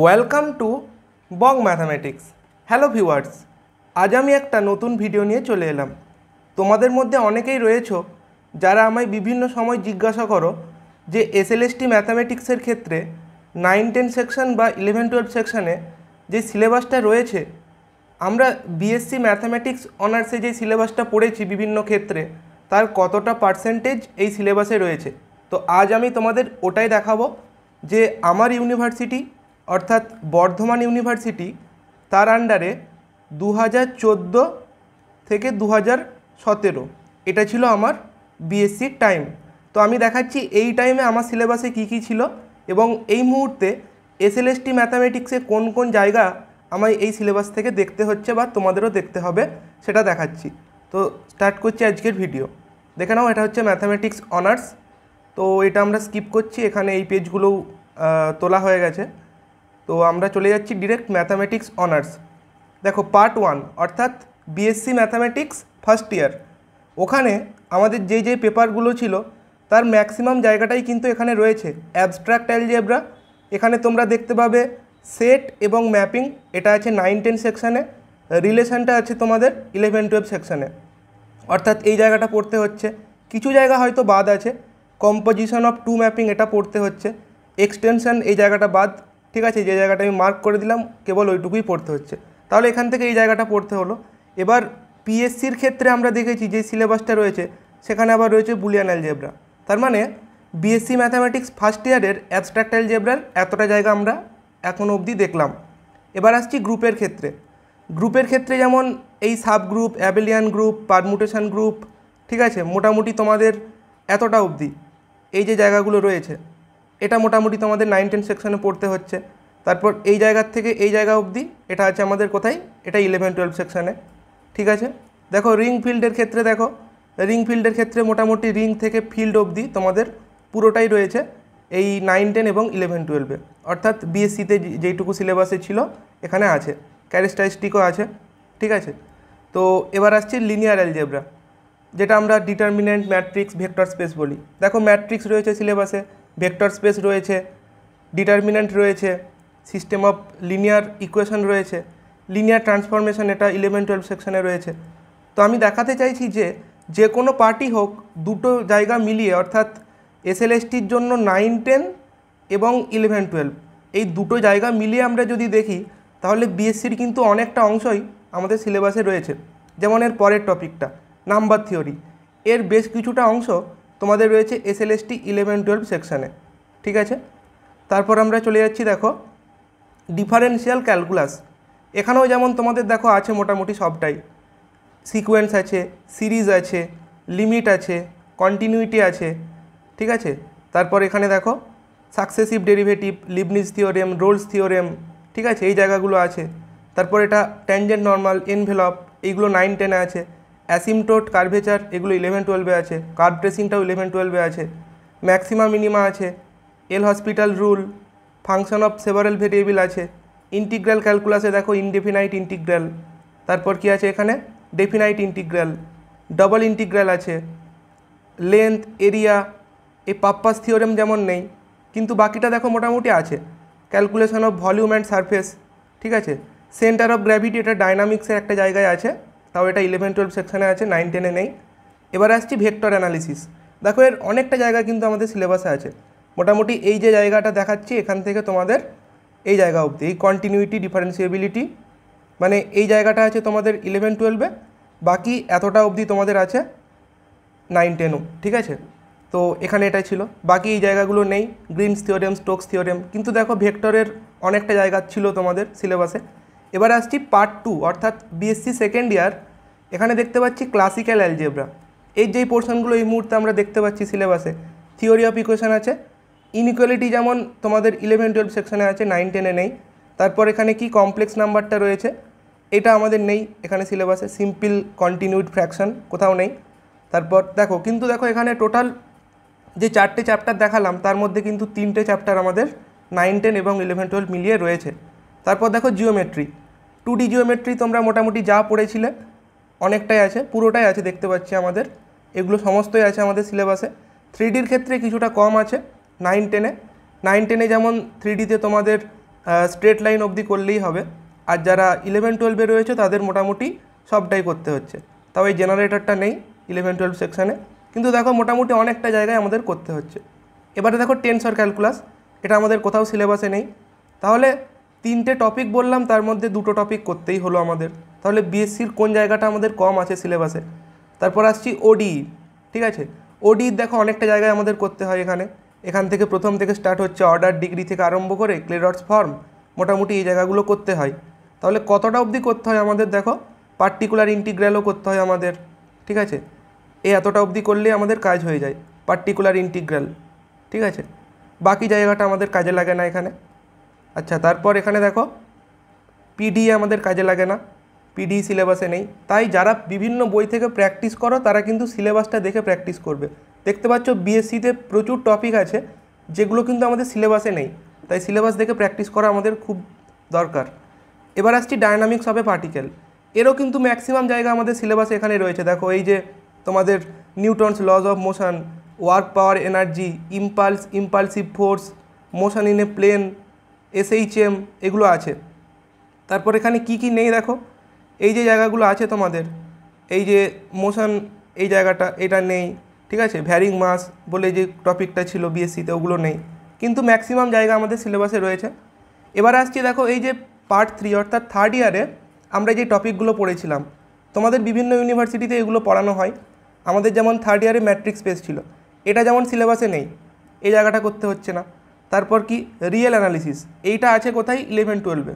welcome to Bong mathematics hello viewers আজ আমি একটা নতুন ভিডিও নিয়ে চলে এলাম তোমাদের মধ্যে অনেকেই রয়েছো যারা আমায় বিভিন্ন সময় জিজ্ঞাসা করো যে এসএলএসটি ম্যাথামেটিক্সের ক্ষেত্রে নাইন টেন সেকশন বা ইলেভেন টুয়েলভ সেকশানে যে সিলেবাসটা রয়েছে আমরা বিএসসি ম্যাথামেটিক্স অনার্সে যে সিলেবাসটা পড়েছি বিভিন্ন ক্ষেত্রে তার কতটা পার্সেন্টেজ এই সিলেবাসে রয়েছে তো আজ আমি তোমাদের ওটাই দেখাবো যে আমার ইউনিভার্সিটি অর্থাৎ বর্ধমান ইউনিভার্সিটি তার আন্ডারে দু হাজার থেকে দু হাজার এটা ছিল আমার বিএসসির টাইম তো আমি দেখাচ্ছি এই টাইমে আমার সিলেবাসে কি কি ছিল এবং এই মুহূর্তে এসএলএসটি ম্যাথামেটিক্সে কোন কোন জায়গা আমায় এই সিলেবাস থেকে দেখতে হচ্ছে বা তোমাদেরও দেখতে হবে সেটা দেখাচ্ছি তো স্টার্ট করছি আজকের ভিডিও দেখে নাও এটা হচ্ছে ম্যাথামেটিক্স অনার্স তো এটা আমরা স্কিপ করছি এখানে এই পেজগুলোও তোলা হয়ে গেছে তো আমরা চলে যাচ্ছি ডিরেক্ট ম্যাথামেটিক্স অনার্স দেখো পার্ট ওয়ান অর্থাৎ বিএসসি ম্যাথামেটিক্স ফার্স্ট ইয়ার ওখানে আমাদের যে যে পেপারগুলো ছিল তার ম্যাক্সিমাম জায়গাটাই কিন্তু এখানে রয়েছে অ্যাবস্ট্রাক্ট অ্যালজেব্রা এখানে তোমরা দেখতে পাবে সেট এবং ম্যাপিং এটা আছে নাইন টেন সেকশানে রিলেশনটা আছে তোমাদের ইলেভেন টুয়েলভ সেকশানে অর্থাৎ এই জায়গাটা পড়তে হচ্ছে কিছু জায়গা হয়তো বাদ আছে কম্পোজিশন অফ টু ম্যাপিং এটা পড়তে হচ্ছে এক্সটেনশন এই জায়গাটা বাদ ঠিক আছে যে জায়গাটা আমি মার্ক করে দিলাম কেবল ওইটুকুই পড়তে হচ্ছে তাহলে এখান থেকে এই জায়গাটা পড়তে হলো এবার পিএসসির ক্ষেত্রে আমরা দেখেছি যে সিলেবাসটা রয়েছে সেখানে আবার রয়েছে বুলিয়ান অ্যালজেব্রা তার মানে বিএসসি ম্যাথামেটিক্স ফার্স্ট ইয়ারের অ্যাবস্ট্রাক্ট অ্যালজেব্রার এতটা জায়গা আমরা এখন অবধি দেখলাম এবার আসছি গ্রুপের ক্ষেত্রে গ্রুপের ক্ষেত্রে যেমন এই subgroup abelian group permutation group ঠিক আছে মোটামুটি তোমাদের এতটা অবধি এই যে জায়গাগুলো রয়েছে এটা মোটামুটি তোমাদের নাইন টেন সেকশনে পড়তে হচ্ছে তারপর এই জায়গার থেকে এই জায়গা অবধি এটা আছে আমাদের কোথায় এটা ইলেভেন টুয়েলভ সেকশানে ঠিক আছে দেখো রিং ফিল্ডের ক্ষেত্রে দেখো রিং ফিল্ডের ক্ষেত্রে মোটামুটি রিং থেকে ফিল্ড অবধি তোমাদের পুরোটাই রয়েছে এই নাইন টেন এবং ইলেভেন টুয়েলভে অর্থাৎ বিএসসিতে যেইটুকু সিলেবাসে ছিল এখানে আছে ক্যারেস্টাইস্টিকও আছে ঠিক আছে তো এবার আসছে লিনিয়ার অ্যালজেব্রা যেটা আমরা ডিটারমিনেন্ট ম্যাট্রিক্স ভেক্টর স্পেস বলি দেখো ম্যাট্রিক্স রয়েছে সিলেবাসে ভেক্টর স্পেস রয়েছে ডিটারমিনেন্ট রয়েছে সিস্টেম অফ লিনিয়ার ইকুয়েশন রয়েছে লিনিয়ার ট্রান্সফরমেশন এটা ইলেভেন টুয়েলভ সেকশনে রয়েছে তো আমি দেখাতে চাইছি যে যে কোনো পার্টি হোক দুটো জায়গা মিলিয়ে অর্থাৎ এসএলএসটির জন্য নাইন টেন এবং ইলেভেন টুয়েলভ এই দুটো জায়গা মিলিয়ে আমরা যদি দেখি তাহলে বিএসসির কিন্তু অনেকটা অংশই আমাদের সিলেবাসে রয়েছে যেমন এর পরের টপিকটা নাম্বার থিওরি এর বেশ কিছুটা অংশ তোমাদের রয়েছে S L S T eleven twelve সেকশানে ঠিক আছে তারপর আমরা চলে যাচ্ছি দেখো ডিফারেন্সিয়াল ক্যালকুলাস এখানেও যেমন তোমাদের দেখো আছে মোটামুটি সবটাই সিকোয়েন্স আছে সিরিজ আছে লিমিট আছে কন্টিনিউটি আছে ঠিক আছে তারপর এখানে দেখো successive derivative Leibniz theorem Rolle's theorem ঠিক আছে এই জায়গাগুলো আছে তারপর এটা ট্যানজেন্ট নর্মাল এনভেলপ এইগুলো নাইন টেনে আছে অ্যাসিমটোট কার্ভেচার এগুলো ইলেভেন টুয়েলভে আছে কার্ভ ড্রেসিংটাও ইলেভেন টুয়েলভে আছে ম্যাক্সিমা মিনিমা আছে L hospital rule function of several variable আছে ইন্টিগ্রাল ক্যালকুলাসে দেখো ইনডেফিনাইট ইন্টিগ্রাল তারপর কি আছে এখানে ডেফিনাইট ইন্টিগ্রাল ডবল ইন্টিগ্রাল আছে লেন্থ এরিয়া এই পাপ্পাস থিওরেম যেমন নেই কিন্তু বাকিটা দেখো মোটামুটি আছে calculation of volume and surface ঠিক আছে সেন্টার অফ গ্র্যাভিটি এটা ডাইনামিক্সের একটা জায়গায় আছে তাও এটা ইলেভেন টুয়েলভ সেকশানে আছে নাইন টেনে নেই এবার আসছি ভেক্টর অ্যানালিসিস দেখো এর অনেকটা জায়গা কিন্তু আমাদের সিলেবাসে আছে মোটামুটি এই যে জায়গাটা দেখাচ্ছি এখান থেকে তোমাদের এই জায়গা অবধি এই কন্টিনিউটি ডিফারেন্সিয়েবিলিটি মানে এই জায়গাটা আছে তোমাদের ইলেভেন টুয়েলভে বাকি এতটা অবধি তোমাদের আছে নাইন টেনও ঠিক আছে তো এখানে এটা ছিল বাকি এই জায়গাগুলো নেই গ্রিনস থিওরেম স্টোক্স থিওরেম কিন্তু দেখো ভেক্টরের অনেকটা জায়গা ছিল তোমাদের সিলেবাসে এবার আসছি পার্ট টু অর্থাৎ বিএসসি সেকেন্ড ইয়ার এখানে দেখতে পাচ্ছি ক্লাসিক্যাল অ্যালজেব্রা এর যেই পোর্শনগুলো এই মুহূর্তে আমরা দেখতে পাচ্ছি সিলেবাসে থিওরি অফ ইকুয়েশন আছে ইনইকুয়ালিটি যেমন তোমাদের ইলেভেন টুয়েলভ সেকশনে আছে নাইন টেনে নেই তারপর এখানে কি কমপ্লেক্স নাম্বারটা রয়েছে এটা আমাদের নেই এখানে সিলেবাসে সিম্পল কন্টিনিউড ফ্র্যাকশন কোথাও নেই তারপর দেখো কিন্তু দেখো এখানে টোটাল যে চারটে চ্যাপ্টার দেখালাম তার মধ্যে কিন্তু তিনটে চ্যাপ্টার আমাদের নাইন টেন এবং ইলেভেন টুয়েলভ মিলিয়ে রয়েছে তারপর দেখো জিওমেট্রি টু ডি জিওমেট্রি তোমরা মোটামুটি যা পড়েছিলে অনেকটাই আছে পুরোটাই আছে দেখতে পাচ্ছি আমাদের এগুলো সমস্তই আছে আমাদের সিলেবাসে থ্রি ডির ক্ষেত্রে কিছুটা কম আছে নাইন টেনে নাইন টেনে যেমন থ্রি ডিতে তোমাদের স্ট্রেট লাইন অবধি করলেই হবে আর যারা ইলেভেন টুয়েলভে রয়েছে তাদের মোটামুটি সবটাই করতে হচ্ছে তাও এই জেনারেটরটা নেই ইলেভেন টুয়েলভ সেকশানে কিন্তু দেখো মোটামুটি অনেকটা জায়গায় আমাদের করতে হচ্ছে এবারে দেখো টেনসর ক্যালকুলাস এটা আমাদের কোথাও সিলেবাসে নেই তাহলে তিনটে টপিক বললাম তার মধ্যে দুটো টপিক করতেই হলো আমাদের তাহলে বিএসসির কোন জায়গাটা আমাদের কম আছে সিলেবাসে তারপর আসছি ওডি e, ঠিক আছে ওডি e দেখো অনেকটা জায়গায় আমাদের করতে হয় এখানে এখান থেকে প্রথম থেকে স্টার্ট হচ্ছে অর্ডার ডিগ্রি থেকে আরম্ভ করে ক্লেডটস ফর্ম মোটামুটি এই জায়গাগুলো করতে হয় তাহলে কতটা অবধি করতে হয় আমাদের দেখো পার্টিকুলার ইন্টিগ্রালও করতে হয় আমাদের ঠিক আছে এই এতটা অবধি করলে আমাদের কাজ হয়ে যায় পার্টিকুলার ইন্টিগ্রাল ঠিক আছে বাকি জায়গাটা আমাদের কাজে লাগে না এখানে আচ্ছা তারপর এখানে দেখো পিডি আমাদের কাজে লাগে না পিডি সিলেবাসে নেই তাই যারা বিভিন্ন বই থেকে প্র্যাকটিস করো তারা কিন্তু সিলেবাসটা দেখে প্র্যাকটিস করবে দেখতে পাচ্ছ বিএসসিতে প্রচুর টপিক আছে যেগুলো কিন্তু আমাদের সিলেবাসে নেই তাই সিলেবাস দেখে প্র্যাকটিস করা আমাদের খুব দরকার এবার আসছি ডায়নামিক্স অফ এ পার্টিকেল এরও কিন্তু ম্যাক্সিমাম জায়গা আমাদের সিলেবাসে এখানে রয়েছে দেখো এই যে তোমাদের Newton's laws of motion work power energy impulse impulsive force motion in a plane SHM এগুলো আছে তারপর এখানে কি কি নেই দেখো এই যে জায়গাগুলো আছে তোমাদের এই যে মোশন এই জায়গাটা এটা নেই ঠিক আছে ভ্যারিং মাস বলে যে টপিকটা ছিল বিএসসিতে ওগুলো নেই কিন্তু ম্যাক্সিমাম জায়গা আমাদের সিলেবাসে রয়েছে এবার আসছি দেখো এই যে পার্ট থ্রি অর্থাৎ থার্ড ইয়ারে আমরা যে টপিকগুলো পড়েছিলাম তোমাদের বিভিন্ন ইউনিভার্সিটিতে এগুলো পড়ানো হয় আমাদের যেমন থার্ড ইয়ারে ম্যাট্রিক্স স্পেস ছিল এটা যেমন সিলেবাসে নেই এই জায়গাটা করতে হচ্ছে না তারপর কি রিয়েল অ্যানালিসিস এইটা আছে কোথায় ইলেভেন টুয়েলভে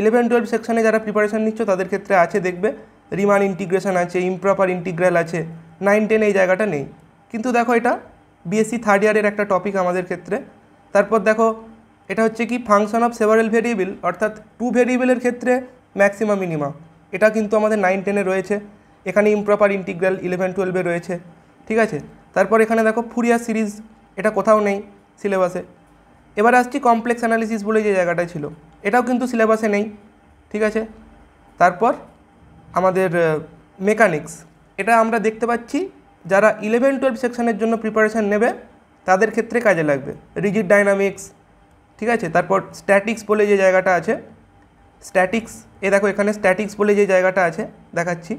ইলেভেন টুয়েলভ সেকশনে যারা প্রিপারেশান নিচ্ছ তাদের ক্ষেত্রে আছে দেখবে রিমান ইন্টিগ্রেশন আছে ইমপ্রপার ইন্টিগ্রাল আছে নাইন টেন এই জায়গাটা নেই কিন্তু দেখো এটা বিএসসি থার্ড ইয়ারের একটা টপিক আমাদের ক্ষেত্রে তারপর দেখো এটা হচ্ছে কি ফাংশন অফ সেভারেল ভেরিয়েবল অর্থাৎ টু ভেরিয়েবলের ক্ষেত্রে ম্যাক্সিমাম মিনিমাম এটা কিন্তু আমাদের নাইন টেনে রয়েছে এখানে ইমপ্রপার ইন্টিগ্রাল ইলেভেন টুয়েলভে রয়েছে ঠিক আছে তারপর এখানে দেখো ফুরিয়ার সিরিজ এটা কোথাও নেই সিলেবাসে এবার আসছি কমপ্লেক্স অ্যানালিসিস বলে যে জায়গাটা ছিল এটাও কিন্তু সিলেবাসে নেই ঠিক আছে তারপর আমাদের মেকানিক্স এটা আমরা দেখতে পাচ্ছি যারা ইলেভেন টুয়েলভ সেকশনের জন্য প্রিপারেশান নেবে তাদের ক্ষেত্রে কাজে লাগবে রিজিড ডাইনামিক্স ঠিক আছে তারপর স্ট্যাটিক্স বলে যে জায়গাটা আছে স্ট্যাটিক্স এ দেখো এখানে স্ট্যাটিক্স বলে যে জায়গাটা আছে দেখাচ্ছি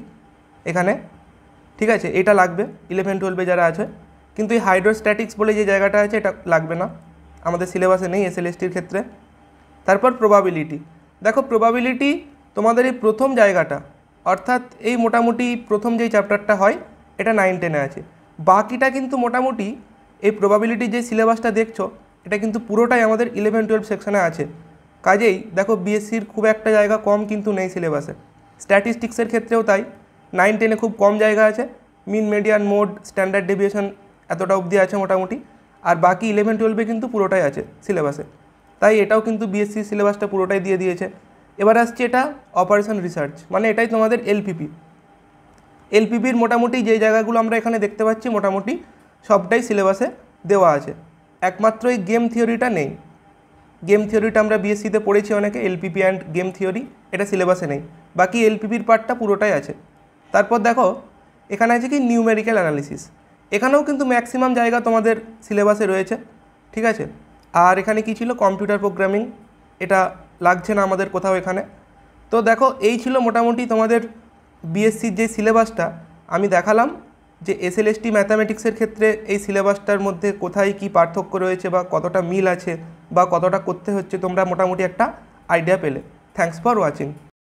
এখানে ঠিক আছে এটা লাগবে ইলেভেন টুয়েলভে যারা আছে কিন্তু এই হাইড্রোস্ট্যাটিক্স বলে যে জায়গাটা আছে এটা লাগবে না আমাদের সিলেবাসে নেই এলএসটির ক্ষেত্রে তারপর প্রবাবিলিটি দেখো প্রবাবিলিটি তোমাদের এই প্রথম জায়গাটা অর্থাৎ এই মোটামুটি প্রথম যেই চ্যাপ্টারটা হয় এটা নাইন টেনে আছে বাকিটা কিন্তু মোটামুটি এই প্রবাবিলিটি যে সিলেবাসটা দেখছো এটা কিন্তু পুরোটাই আমাদের ইলেভেন টুয়েলভ সেকশানে আছে কাজেই দেখো বিএসসির খুব একটা জায়গা কম কিন্তু নেই সিলেবাসে স্ট্যাটিস্টিক্সের ক্ষেত্রেও তাই নাইন টেনে খুব কম জায়গা আছে mean median mode standard deviation এতটা অবধি আছে মোটামুটি আর বাকি ইলেভেন টুয়েলভে কিন্তু পুরোটাই আছে সিলেবাসে তাই এটাও কিন্তু বিএসসি সিলেবাসটা পুরোটাই দিয়ে দিয়েছে এবার আসছে এটা অপারেশন রিসার্চ মানে এটাই তোমাদের এলপিপি এলপিপির মোটামুটি যে জায়গাগুলো আমরা এখানে দেখতে পাচ্ছি মোটামুটি সবটাই সিলেবাসে দেওয়া আছে একমাত্র এই গেম থিওরিটা নেই গেম থিওরিটা আমরা বিএসসিতে পড়েছি অনেকে এলপিপি অ্যান্ড গেম থিওরি এটা সিলেবাসে নেই বাকি এলপিপির পার্টটা পুরোটাই আছে তারপর দেখো এখানে আছে কি নিউমেরিক্যাল অ্যানালিসিস এখানেও কিন্তু ম্যাক্সিমাম জায়গা তোমাদের সিলেবাসে রয়েছে ঠিক আছে আর এখানে কি ছিল কম্পিউটার প্রোগ্রামিং এটা লাগছে না আমাদের কোথাও এখানে তো দেখো এই ছিল মোটামুটি তোমাদের বিএসসির যে সিলেবাসটা আমি দেখালাম যে এসএলএসটি ম্যাথামেটিক্সের ক্ষেত্রে এই সিলেবাসটার মধ্যে কোথায় কি পার্থক্য রয়েছে বা কতটা মিল আছে বা কতটা করতে হচ্ছে তোমরা মোটামুটি একটা আইডিয়া পেলে থ্যাংকস ফর ওয়াচিং